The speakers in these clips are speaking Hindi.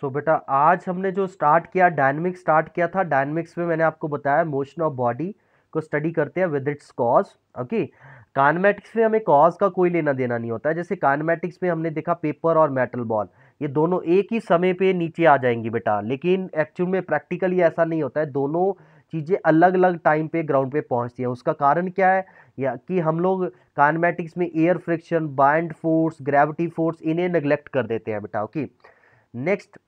सो so, बेटा आज हमने जो स्टार्ट किया डायनमिक्स स्टार्ट किया था डायनमिक्स में मैंने आपको बताया मोशन ऑफ बॉडी को स्टडी करते हैं with its cause okay kinematics में हमें कॉज का कोई लेना देना नहीं होता है जैसे कानमेटिक्स में हमने देखा पेपर और मेटल बॉल ये दोनों एक ही समय पे नीचे आ जाएंगी बेटा लेकिन एक्चुअल में प्रैक्टिकली ऐसा नहीं होता है दोनों चीज़ें अलग अलग टाइम पे ग्राउंड पे पहुंचती हैं उसका कारण क्या है या कि हम लोग कानमेटिक्स में air friction bind force gravity force इन्हें नेग्लेक्ट कर देते हैं बेटा ओके okay? नेक्स्ट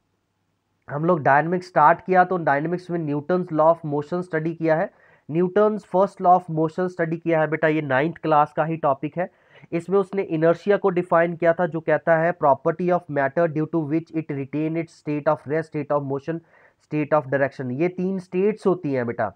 हम लोग डायनेमिक्स स्टार्ट किया तो डायनेमिक्स में Newton's law of motion study किया है Newton's first law of motion study किया है बेटा ये नाइन्थ क्लास का ही टॉपिक है इसमें उसने इनर्शिया को डिफाइन किया था जो कहता है property of matter due to which it retain it state of rest state of motion state of direction ये तीन स्टेट्स होती हैं बेटा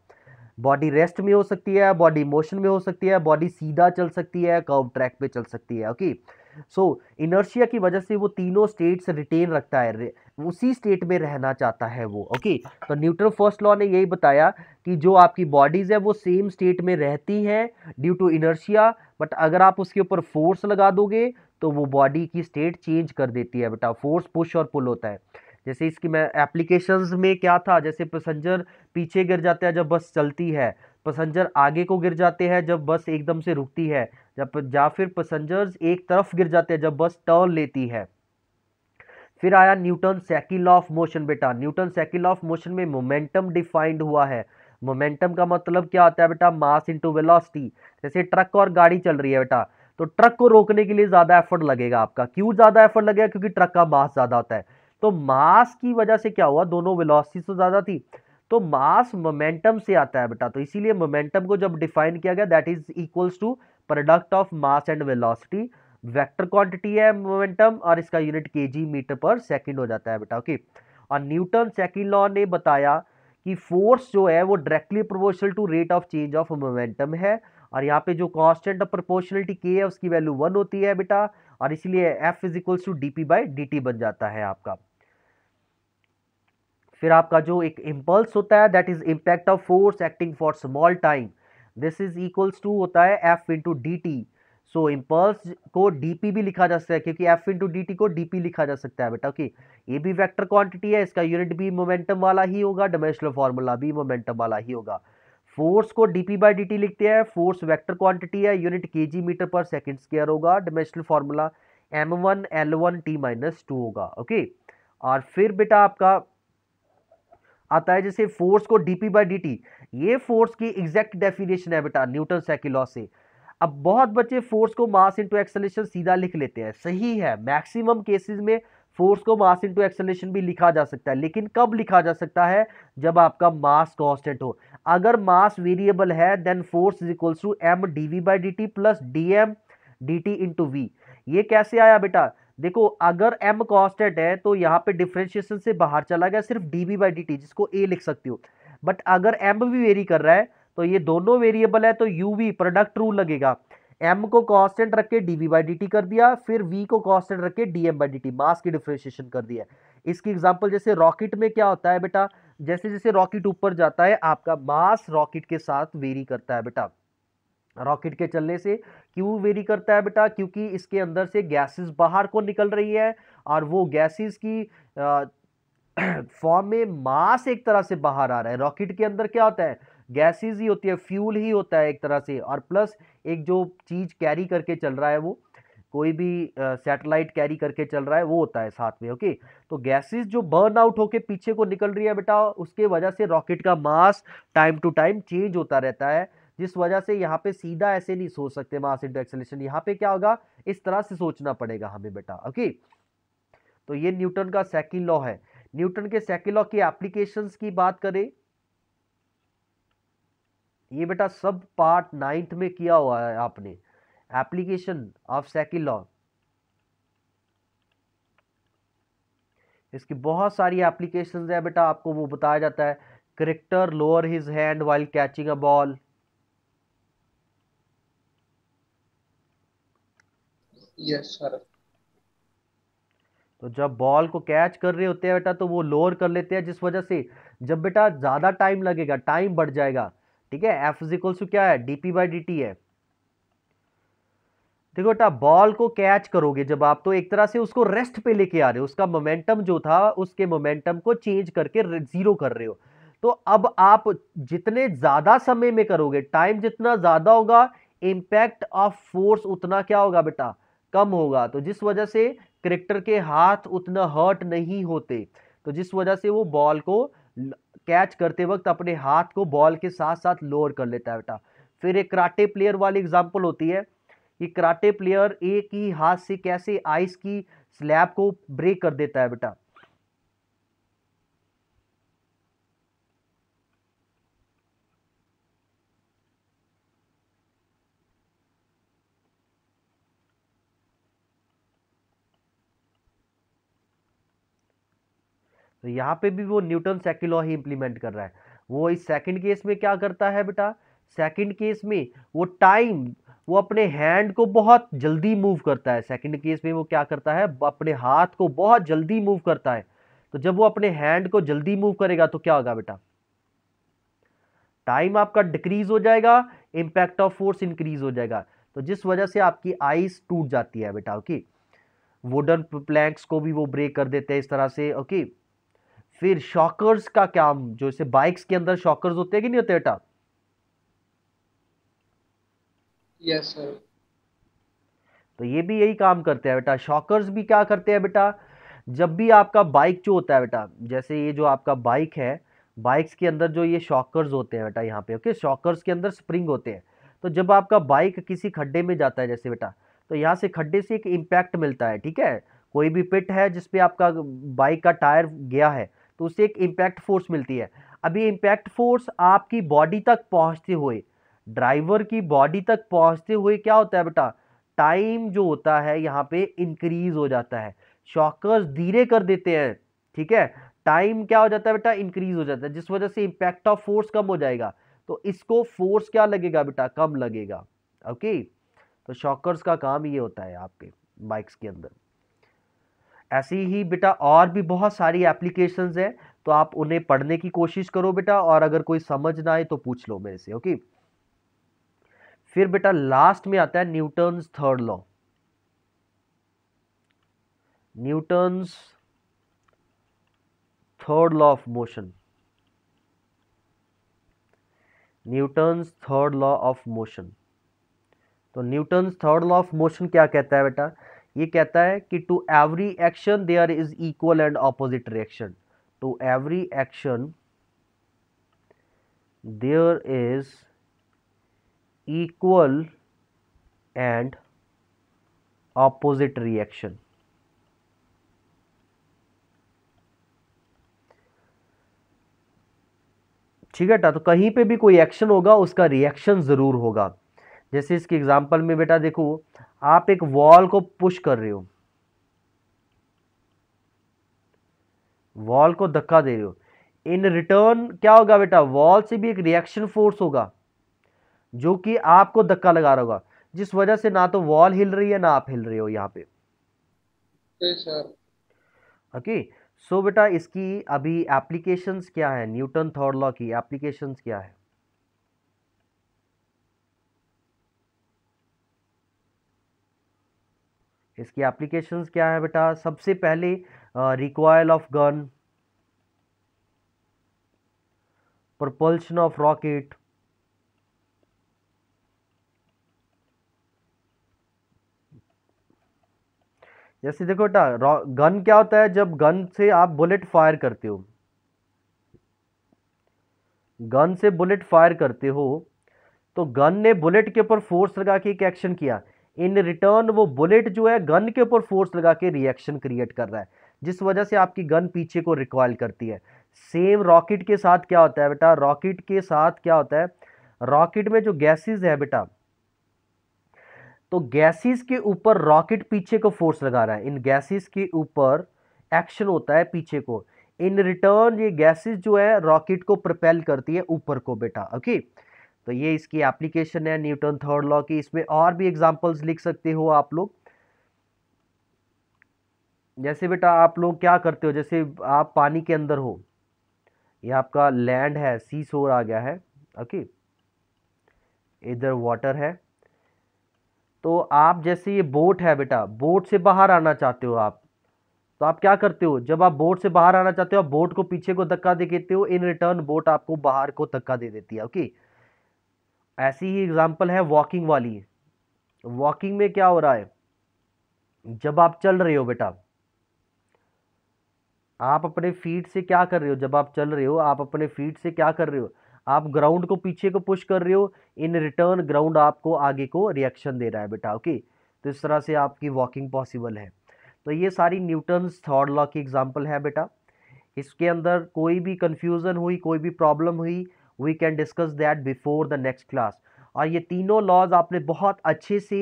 बॉडी रेस्ट में हो सकती है बॉडी मोशन में हो सकती है बॉडी सीधा चल सकती है कर्व ट्रैक पे चल सकती है okay okay? So so, inertia की वजह से वो तीनों स्टेट्स रिटेन रखता है उसी स्टेट में रहना चाहता है वो ओके okay? तो न्यूट्रल फर्स्ट लॉ ने यही बताया कि जो आपकी बॉडीज़ है वो सेम स्टेट में रहती हैं ड्यू टू इनर्शिया बट अगर आप उसके ऊपर फोर्स लगा दोगे तो वो बॉडी की स्टेट चेंज कर देती है बेटा फोर्स पुश और पुल होता है जैसे इसकी मैं एप्लीकेशन में क्या था जैसे पैसेंजर पीछे गिर जाते हैं जब बस चलती है पैसेंजर आगे को गिर जाते हैं जब बस एकदम से रुकती है जब या फिर पैसेंजर्स एक तरफ गिर जाते हैं जब बस टर्न लेती है फिर आया न्यूटन सेकिल ऑफ मोशन बेटा न्यूटन सेकिल ऑफ मोशन में मोमेंटम डिफाइंड हुआ है मोमेंटम का मतलब क्या होता है बेटा मास इंटू वेलॉसिटी जैसे ट्रक और गाड़ी चल रही है बेटा तो ट्रक को रोकने के लिए ज़्यादा एफर्ट लगेगा आपका क्यों ज़्यादा एफर्ट लगेगा क्योंकि ट्रक का मास ज़्यादा होता है तो मास की वजह से क्या हुआ दोनों वेलोसिटी तो ज़्यादा थी तो मास मोमेंटम से आता है बेटा तो इसीलिए मोमेंटम को जब डिफाइन किया गया that is equals to product of mass and velocity vector quantity है मोमेंटम और इसका यूनिट केजी मीटर पर सेकंड हो जाता है बेटा ओके और न्यूटन सेकंड लॉ ने बताया कि फोर्स जो है वो directly proportional to rate of change of momentum है और यहाँ पे जो कांस्टेंट ऑफ प्रोपोर्शनलिटी के है उसकी वैल्यू वन होती है बेटा और इसलिए F is equals to D P by D T बन जाता है आपका फिर आपका जो एक इम्पल्स होता है that is impact of force acting for small time this is equals to होता है F into D T so impulse को डी भी लिखा जा सकता है क्योंकि एफ इंटू डी को डी लिखा जा सकता है बेटा ओके ये भी वैक्टर क्वान्टिटी है इसका यूनिट भी मोमेंटम वाला ही होगा डायमेंशनल फॉर्मूला भी मोमेंटम वाला ही होगा फोर्स को D P by D T लिखते हैं फोर्स वैक्टर क्वान्टिटी है यूनिट के जी मीटर पर सेकेंड स्केयर होगा dimensional formula M one L one T minus two होगा ओके और फिर बेटा आपका आता है जैसे फोर्स को D P by D T ये फोर्स की एग्जैक्ट डेफिनेशन है बेटा न्यूटन लॉ से अब बहुत बच्चे फोर्स को मास इंटू एक्सलेशन सीधा लिख लेते हैं सही है मैक्सिमम केसेस में फोर्स को मास इंटू एक्सलेशन भी लिखा जा सकता है लेकिन कब लिखा जा सकता है जब आपका मास कांस्टेंट हो अगर मास वेरिएबल है then force is equals to M D V by D T plus D M D T into V ये कैसे आया बेटा देखो अगर एम कॉन्स्टेंट है तो यहाँ पे डिफ्रेंशिएशन से बाहर चला गया सिर्फ D V by D T जिसको ए लिख सकती हो बट अगर एम भी वेरी कर रहा है तो ये दोनों वेरिएबल है तो यू वी प्रोडक्ट रूल लगेगा एम को कॉन्स्टेंट रख के D V by D T कर दिया फिर वी को कॉन्स्टेंट रख के D M by D T mass की डिफ्रेंशिएशन कर दिया इसकी एग्जाम्पल जैसे रॉकेट में क्या होता है बेटा जैसे जैसे रॉकेट ऊपर जाता है आपका मास रॉकेट के साथ वेरी करता है बेटा रॉकेट के चलने से क्यों वेरी करता है बेटा क्योंकि इसके अंदर से गैसेस बाहर को निकल रही है और वो गैसेस की फॉर्म में मास एक तरह से बाहर आ रहा है रॉकेट के अंदर क्या होता है गैसेस ही होती है फ्यूल ही होता है एक तरह से और प्लस एक जो चीज़ कैरी करके चल रहा है वो कोई भी सैटेलाइट कैरी करके चल रहा है वो होता है साथ में ओके तो गैसेस जो बर्न आउट होके पीछे को निकल रही है बेटा उसके वजह से रॉकेट का mass time to time change होता रहता है जिस वजह से यहाँ पे सीधा ऐसे नहीं सोच सकते मास इंटू एक्सलेशन यहाँ पे क्या होगा इस तरह से सोचना पड़ेगा हमें बेटा ओके तो ये न्यूटन का सेकेंड लॉ है न्यूटन के सेकेंड लॉ की एप्लीकेशन की बात करें ये बेटा सब पार्ट नाइन्थ में किया हुआ है आपने एप्लीकेशन ऑफ सेकेंड लॉ इसकी बहुत सारी एप्लीकेशन है बेटा आपको वो बताया जाता है cricketer lower his hand while catching a ball yes sir तो जब बॉल को कैच कर रहे होते हैं बेटा तो वो लोअर कर लेते हैं जिस वजह से जब बेटा ज़्यादा टाइम लगेगा टाइम बढ़ जाएगा ठीक है एफ इजिकल टू क्या है D P by D T है देखो बेटा बॉल को कैच करोगे जब आप तो एक तरह से उसको रेस्ट पे लेके आ रहे हो उसका मोमेंटम जो था उसके मोमेंटम को चेंज करके जीरो कर रहे हो तो अब आप जितने ज़्यादा समय में करोगे टाइम जितना ज़्यादा होगा इम्पैक्ट ऑफ फोर्स उतना क्या होगा बेटा कम होगा तो जिस वजह से क्रिकेटर के हाथ उतना हर्ट नहीं होते तो जिस वजह से वो बॉल को कैच करते वक्त अपने हाथ को बॉल के साथ साथ लोअर कर लेता है बेटा फिर एक कराटे प्लेयर वाली एग्जाम्पल होती है कि कराटे प्लेयर एक ही हाथ से कैसे आइस की स्लैब को ब्रेक कर देता है बेटा तो यहाँ पे भी वो न्यूटन सेकेंड लॉ ही इम्प्लीमेंट कर रहा है वो इस सेकंड केस में क्या करता है बेटा सेकंड केस में वो टाइम वो अपने हैंड को बहुत जल्दी मूव करता है सेकंड केस में वो क्या करता है अपने हाथ को बहुत जल्दी मूव करता है तो जब वो अपने हैंड को जल्दी मूव करेगा तो क्या होगा बेटा टाइम आपका डिक्रीज हो जाएगा इंपैक्ट ऑफ फोर्स इंक्रीज हो जाएगा तो जिस वजह से आपकी आइस टूट जाती है बेटा ओके वुडन प्लैंक्स को भी वो ब्रेक कर देते हैं इस तरह से ओके okay? फिर शॉकर्स का काम जो इसे बाइक्स के अंदर शॉकर्स होते हैं कि नहीं होते बेटा यस सर तो ये भी यही काम करते हैं बेटा शॉकर्स भी क्या करते हैं बेटा जब भी आपका बाइक जो होता है बेटा जैसे ये जो आपका बाइक है बाइक्स के अंदर जो ये शॉकर्स होते हैं बेटा यहाँ पे ओके शॉकर्स के अंदर स्प्रिंग होते हैं तो जब आपका बाइक किसी खड्डे में जाता है जैसे बेटा तो यहाँ से खड्डे से एक इम्पैक्ट मिलता है ठीक है कोई भी पिट है जिसपे आपका बाइक का टायर गया है तो उससे एक इम्पैक्ट फोर्स मिलती है अब ये इम्पैक्ट फोर्स आपकी बॉडी तक पहुँचते हुए ड्राइवर की बॉडी तक पहुँचते हुए क्या होता है बेटा टाइम जो होता है यहाँ पे इंक्रीज हो जाता है शॉकर्स धीरे कर देते हैं ठीक है टाइम क्या हो जाता है बेटा इंक्रीज हो जाता है जिस वजह से इम्पैक्ट ऑफ फोर्स कम हो जाएगा तो इसको फोर्स क्या लगेगा बेटा कम लगेगा ओके तो शॉकर्स का काम ये होता है आपके बाइक्स के अंदर ऐसी ही बेटा और भी बहुत सारी एप्लीकेशंस है तो आप उन्हें पढ़ने की कोशिश करो बेटा और अगर कोई समझ ना आए तो पूछ लो मेरे से ओके फिर बेटा लास्ट में आता है Newton's third law Newton's third law of motion Newton's third law of motion तो Newton's third law of motion क्या कहता है बेटा ये कहता है कि to every action there is equal and opposite reaction to every action there is equal and opposite reaction ठीक है तो कहीं पे भी कोई एक्शन होगा उसका रिएक्शन ज़रूर होगा जैसे इसकी एग्जाम्पल में बेटा देखो आप एक वॉल को पुश कर रहे हो वॉल को धक्का दे रहे हो इन रिटर्न क्या होगा बेटा वॉल से भी एक रिएक्शन फोर्स होगा जो कि आपको धक्का लगा रहा होगा जिस वजह से ना तो वॉल हिल रही है ना आप हिल रहे हो यहाँ पे ओके सो okay, so बेटा इसकी अभी एप्लीकेशंस क्या है न्यूटन थॉर्ड लॉ की एप्लीकेशंस क्या है इसकी एप्लीकेशंस क्या है बेटा सबसे पहले recoil of gun propulsion of rocket जैसे देखो बेटा गन क्या होता है जब गन से आप बुलेट फायर करते हो गन से बुलेट फायर करते हो तो गन ने बुलेट के ऊपर फोर्स लगा के एक एक्शन किया इन रिटर्न वो बुलेट जो है गन के ऊपर फोर्स लगा के रिएक्शन क्रिएट कर रहा है जिस वजह से आपकी गन पीछे को रिकॉयल करती है सेम रॉकेट के साथ क्या होता है बेटा रॉकेट के साथ क्या होता है रॉकेट में जो गैसेस है बेटा तो गैसेस के ऊपर रॉकेट पीछे को फोर्स लगा रहा है इन गैसेस के ऊपर एक्शन होता है पीछे को इन रिटर्न ये गैसेस जो है रॉकेट को प्रपेल करती है ऊपर को बेटा ओके okay? तो ये इसकी एप्लीकेशन है न्यूटन थर्ड लॉ की इसमें और भी एग्जाम्पल्स लिख सकते हो आप लोग जैसे बेटा आप लोग क्या करते हो जैसे आप पानी के अंदर हो ये आपका लैंड है सी सोर आ गया है ओके इधर वाटर है तो आप जैसे ये बोट है बेटा बोट से बाहर आना चाहते हो आप तो आप क्या करते हो जब आप बोट से बाहर आना चाहते हो आप बोट को पीछे को धक्का दे देते हो इन रिटर्न बोट आपको बाहर को धक्का दे देती है ओके ऐसी ही एग्ज़ाम्पल है वॉकिंग वाली वॉकिंग में क्या हो रहा है जब आप चल रहे हो बेटा आप अपने फीट से क्या कर रहे हो जब आप चल रहे हो आप अपने फीट से क्या कर रहे हो आप ग्राउंड को पीछे को पुश कर रहे हो इन रिटर्न ग्राउंड आपको आगे को रिएक्शन दे रहा है बेटा ओके तो इस तरह से आपकी वॉकिंग पॉसिबल है तो ये सारी न्यूटन्स थर्ड लॉ की एग्जाम्पल है बेटा इसके अंदर कोई भी कन्फ्यूज़न हुई कोई भी प्रॉब्लम हुई we can discuss that before the next class और ये तीनों लॉज आपने बहुत अच्छे से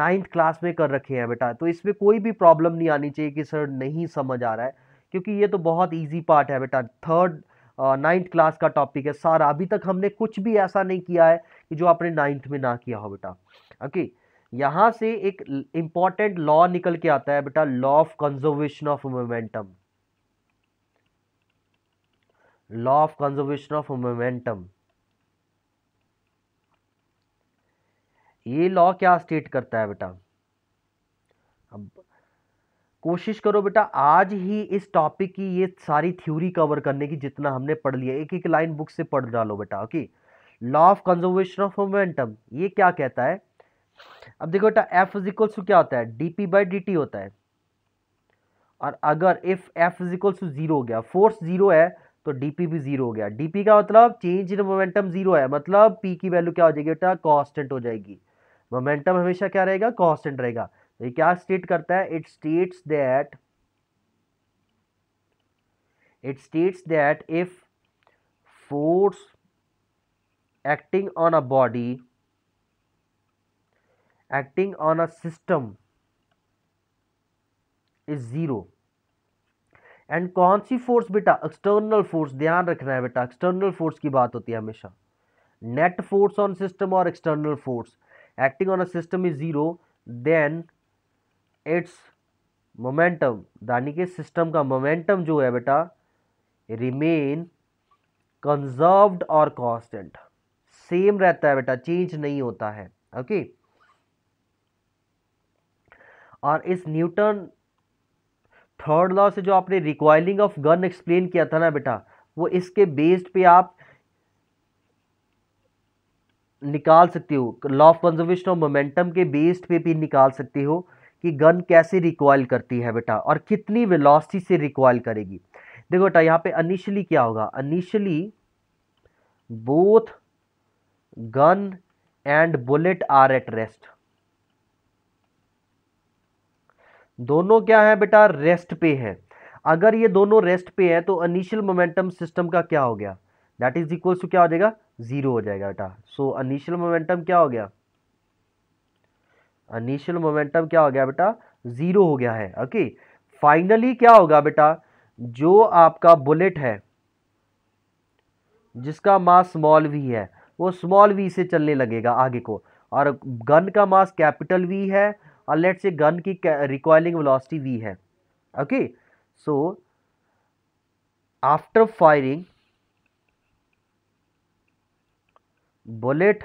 नाइन्थ क्लास में कर रखे हैं बेटा तो इसमें कोई भी प्रॉब्लम नहीं आनी चाहिए कि सर नहीं समझ आ रहा है क्योंकि ये तो बहुत ईजी पार्ट है बेटा थर्ड नाइन्थ क्लास का टॉपिक है सारा अभी तक हमने कुछ भी ऐसा नहीं किया है कि जो आपने नाइन्थ में ना किया हो बेटा ओके यहाँ से एक इम्पॉर्टेंट लॉ निकल के आता है बेटा law of conservation of momentum law of conservation of momentum ये लॉ क्या स्टेट करता है बेटा अब कोशिश करो बेटा आज ही इस टॉपिक की ये सारी थ्योरी कवर करने की जितना हमने पढ़ लिया एक एक लाइन बुक से पढ़ डालो बेटा okay law of conservation of momentum ये क्या कहता है अब देखो बेटा एफ इजिकल्स क्या होता है D P by D T होता है और अगर if F equals to zero हो गया फोर्स जीरो है तो डीपी भी जीरो हो गया डीपी का मतलब चेंज इन मोमेंटम जीरो है मतलब पी की वैल्यू क्या हो जाएगी बेटा कॉन्स्टेंट हो जाएगी मोमेंटम हमेशा क्या रहेगा कॉन्स्टेंट रहेगा तो ये क्या स्टेट करता है it states that it states that if force acting on a body acting on a system is zero and कौन सी फोर्स बेटा एक्सटर्नल फोर्स ध्यान रखना है बेटा एक्सटर्नल फोर्स की बात होती है हमेशा नेट फोर्स ऑन सिस्टम और external force acting on a system is zero then its momentum यानी कि सिस्टम का मोमेंटम जो है बेटा रिमेन कंजर्व्ड और कॉन्स्टेंट सेम रहता है बेटा चेंज नहीं होता है ओके okay? और इस न्यूटन थर्ड लॉ से जो आपने रिकॉयलिंग ऑफ गन एक्सप्लेन किया था ना बेटा वो इसके बेस्ड पे आप निकाल सकते हो law of conservation of momentum के बेस्ड पे भी निकाल सकते हो कि गन कैसे रिकॉयल करती है बेटा और कितनी वेलोसिटी से रिकॉयल करेगी देखो बेटा यहाँ पे अनिशली क्या होगा initially both gun and bullet are at rest दोनों क्या है बेटा रेस्ट पे है अगर ये दोनों रेस्ट पे है तो अनिशियल मोमेंटम सिस्टम का क्या हो गया दैट इज इक्वल टू क्या हो जाएगा जीरो हो जाएगा बेटा सो अनिशियल मोमेंटम क्या हो गया अनिशियल मोमेंटम क्या हो गया बेटा जीरो हो गया है ओके फाइनली क्या होगा बेटा जो आपका बुलेट है जिसका मास स्मॉल वी है वो स्मॉल वी से चलने लगेगा आगे को और गन का मास कैपिटल वी है और लेट से गन की रिकॉयलिंग वेलोसिटी वी है okay so after firing bullet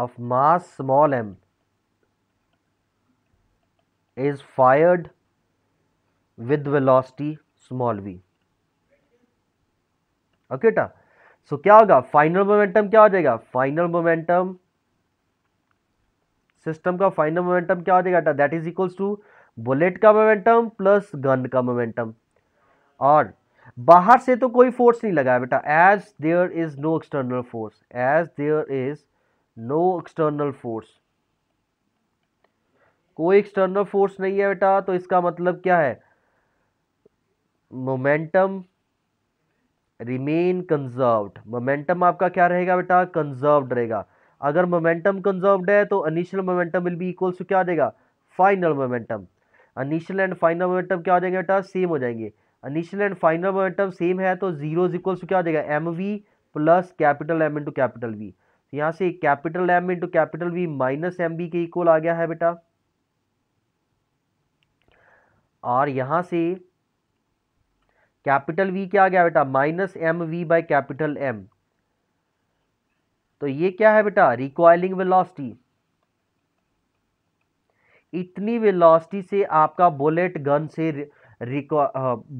of mass small M is fired with velocity small V okay टा सो क्या होगा फाइनल मोमेंटम क्या हो जाएगा फाइनल मोमेंटम सिस्टम का फाइनल मोमेंटम क्या हो जाएगा बेटा that is equals to bullet का मोमेंटम प्लस गन का मोमेंटम और बाहर से तो कोई फोर्स नहीं लगा बेटा as there is no external force as there is no external force कोई एक्सटर्नल फोर्स नहीं है बेटा तो इसका मतलब क्या है मोमेंटम रिमेन कंजर्व्ड मोमेंटम आपका क्या रहेगा बेटा कंजर्व्ड रहेगा अगर मोमेंटम कंजर्वड है तो initial momentum will be equals to क्या आ जाएगा final momentum initial and final momentum क्या आ जाएंगे बेटा सेम हो जाएंगे initial and final momentum same है तो जीरो इक्वल्स टू क्या आ जाएगा M V plus capital M into capital V यहाँ से capital M into capital V minus M B के इक्वल आ गया है बेटा और यहाँ से कैपिटल वी क्या आ गया बेटा minus M V by capital M तो ये क्या है बेटा रिकॉयलिंग वेलोसिटी इतनी वेलोसिटी से आपका बुलेट गन से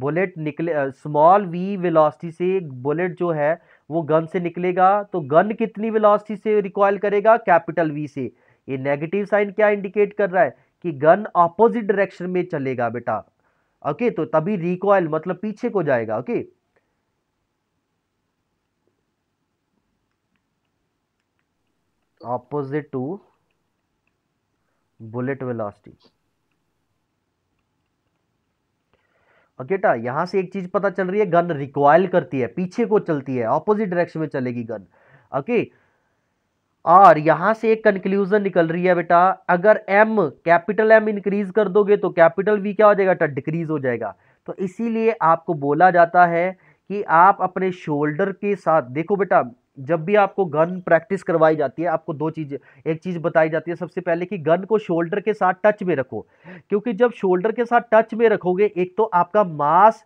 बुलेट निकले स्मॉल वी वेलोसिटी से बुलेट जो है वो गन से निकलेगा तो गन कितनी वेलोसिटी से रिकॉयल करेगा कैपिटल वी से ये नेगेटिव साइन क्या इंडिकेट कर रहा है कि गन ऑपोजिट डायरेक्शन में चलेगा बेटा ओके तो तभी रिकॉयल मतलब पीछे को जाएगा okay opposite to bullet velocity अकेटा यहां से एक चीज पता चल रही है गन रिकॉयल करती है पीछे को चलती है ऑपोजिट डायरेक्शन में चलेगी गन ओके और यहां से एक कंक्लूजन निकल रही है बेटा अगर एम कैपिटल एम इंक्रीज कर दोगे तो कैपिटल वी क्या हो जाएगा डिक्रीज हो जाएगा तो इसीलिए आपको बोला जाता है कि आप अपने शोल्डर के साथ देखो बेटा जब भी आपको गन प्रैक्टिस करवाई जाती है आपको दो चीज़ एक चीज़ बताई जाती है सबसे पहले कि गन को शोल्डर के साथ टच में रखो क्योंकि जब शोल्डर के साथ टच में रखोगे एक तो आपका मास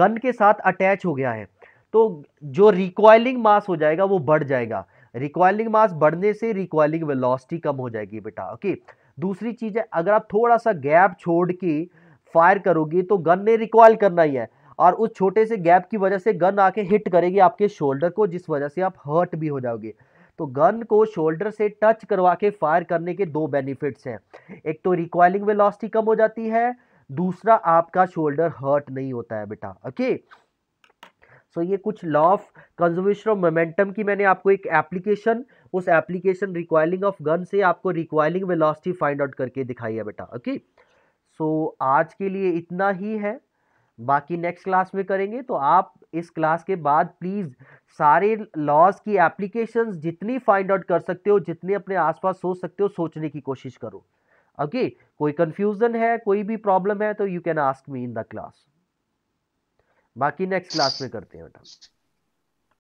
गन के साथ अटैच हो गया है तो जो रिकॉयलिंग मास हो जाएगा वो बढ़ जाएगा रिकॉयलिंग मास बढ़ने से रिकॉयलिंग वेलोसिटी कम हो जाएगी बेटा ओके दूसरी चीज़ है अगर आप थोड़ा सा गैप छोड़ के फायर करोगे तो गन ने रिकॉयल करना ही है और उस छोटे से गैप की वजह से गन आके हिट करेगी आपके शोल्डर को जिस वजह से आप हर्ट भी हो जाओगे तो गन को शोल्डर से टच करवा के फायर करने के दो बेनिफिट्स हैं एक तो रिक्वायरिंग वेलोसिटी कम हो जाती है दूसरा आपका शोल्डर हर्ट नहीं होता है बेटा ओके सो ये कुछ law of conservation of momentum की मैंने आपको एक एप्लीकेशन उस एप्लीकेशन रिक्वायरिंग ऑफ गन से आपको रिक्वायरिंग वेलोसिटी फाइंड आउट करके दिखाई है बेटा ओके सो आज के लिए इतना ही है बाकी नेक्स्ट क्लास में करेंगे तो आप इस क्लास के बाद प्लीज़ सारे लॉज की एप्लीकेशन जितनी फाइंड आउट कर सकते हो जितने अपने आसपास सोच सकते हो सोचने की कोशिश करो ओके okay? कोई कन्फ्यूज़न है कोई भी प्रॉब्लम है तो you can ask me in the class बाकी नेक्स्ट क्लास में करते हैं बेटा